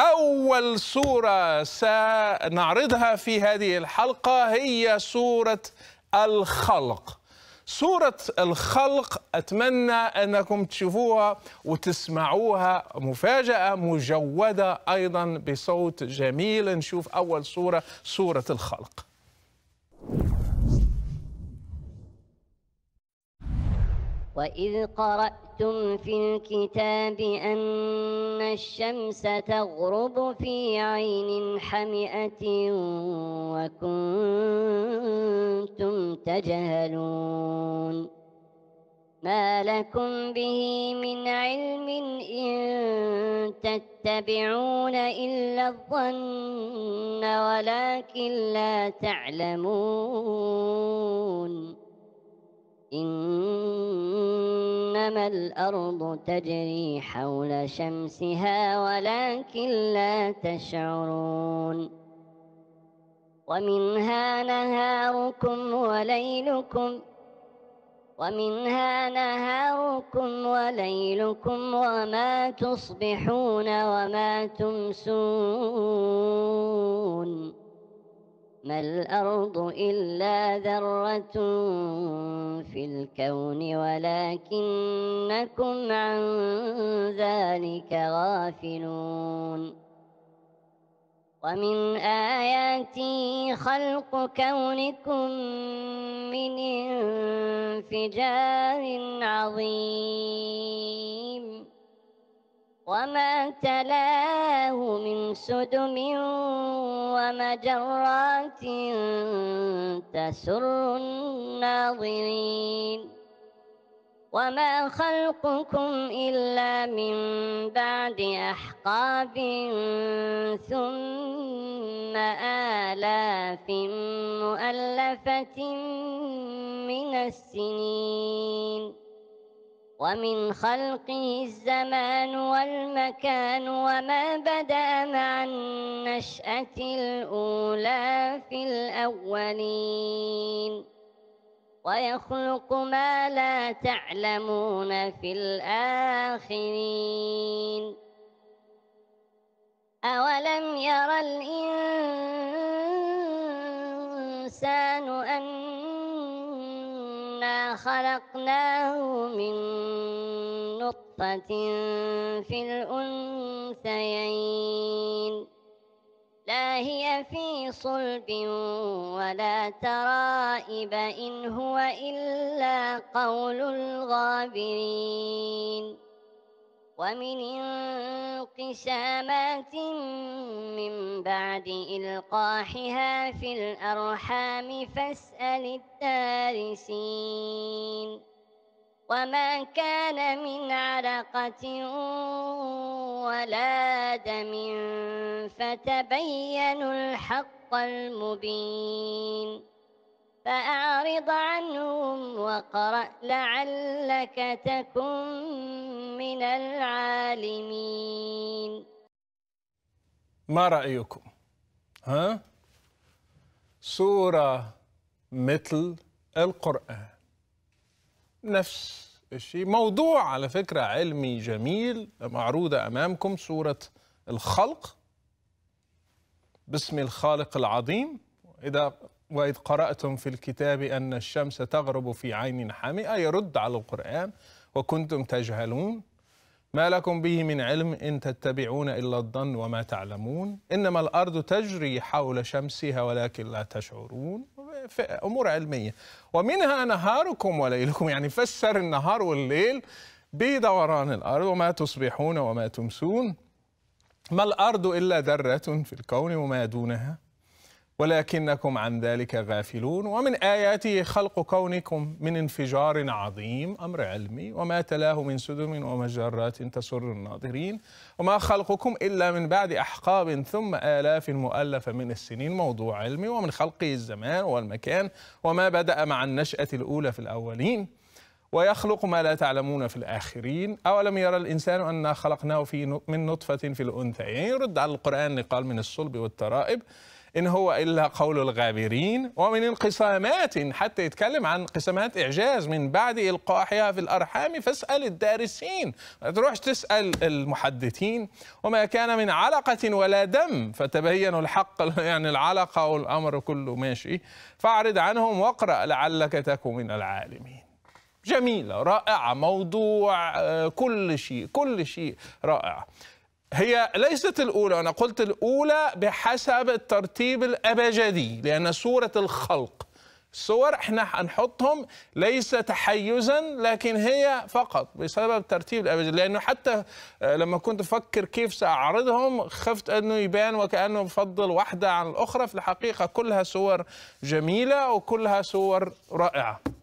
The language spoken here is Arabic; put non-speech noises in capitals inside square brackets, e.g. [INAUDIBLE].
أول صورة سنعرضها في هذه الحلقة هي صورة الخلق صورة الخلق أتمنى أنكم تشوفوها وتسمعوها مفاجأة مجودة أيضا بصوت جميل نشوف أول صورة صورة الخلق وإذ قرأتم في الكتاب أن الشمس تغرب في عين حمئة وكنتم تجهلون ما لكم به من علم إن تتبعون إلا الظن ولكن لا تعلمون إن إنما الأرض تجري حول شمسها ولكن لا تشعرون ومنها نهاركم وليلكم ومنها نهاركم وليلكم وما تصبحون وما تمسون ما الأرض إلا ذرة في الكون ولكنكم عن ذلك غافلون ومن آياتي خلق كونكم من انفجار عظيم وما تلاه من سدم ومجرات تسر الناظرين وما خلقكم إلا من بعد أحقاب ثم آلاف مؤلفة من السنين ومن خلقه الزمان والمكان وما بدأ مع النشأة الأولى في الأولين ويخلق ما لا تعلمون في الآخرين أولم يرى الإنسان أن خلقناه من نطفة في الأنثيين لا هي في صلب ولا ترائب إن هو إلا قول الغابرين ومن انقسامات من بعد إلقاحها في الأرحام فاسأل الدارسين وما كان من علقة ولا دم فتبينوا الحق المبين فأعرض عنهم وقرأ لعلك تكن من العالمين ما رأيكم؟ ها؟ سورة مثل القرآن نفس الشيء موضوع على فكرة علمي جميل معروضة أمامكم سورة الخلق باسم الخالق العظيم إذا وإذ قرأتم في الكتاب أن الشمس تغرب في عين حمئة يرد على القرآن وكنتم تجهلون ما لكم به من علم إن تتبعون إلا الظن وما تعلمون إنما الأرض تجري حول شمسها ولكن لا تشعرون أمور علمية ومنها نهاركم وليلكم يعني فسر النهار والليل بدوران الأرض وما تصبحون وما تمسون ما الأرض إلا ذرة في الكون وما دونها ولكنكم عن ذلك غافلون ومن آياته خلق كونكم من انفجار عظيم أمر علمي وما تلاه من سدم ومجرات تسر الناظرين وما خلقكم إلا من بعد أحقاب ثم آلاف مؤلفة من السنين موضوع علمي ومن خلقه الزمان والمكان وما بدأ مع النشأة الأولى في الأولين ويخلق ما لا تعلمون في الآخرين أولم يرى الإنسان أنا خلقناه في من نطفة في الأنثيين يعني رد على القرآن اللي قال من الصلب والترائب إن هو إلا قول الغابرين ومن انقسامات حتى يتكلم عن انقسامات إعجاز من بعد إلقاحها في الأرحام فاسأل الدارسين ما تروحش تسأل المحدثين وما كان من علقة ولا دم فتبين الحق [LAUGHS] يعني العلقة والأمر كله ماشي فاعرض عنهم واقرأ لعلك تكون من العالمين جميلة رائعة موضوع آه، كل شيء كل شيء رائع هي ليست الأولى أنا قلت الأولى بحسب الترتيب الأبجدي لأن سورة الخلق الصور احنا هنحطهم ليس تحيزا لكن هي فقط بسبب ترتيب الابجدي لانه حتى آه، لما كنت افكر كيف ساعرضهم خفت انه يبان وكانه بفضل واحده عن الاخرى في الحقيقه كلها صور جميله وكلها صور رائعه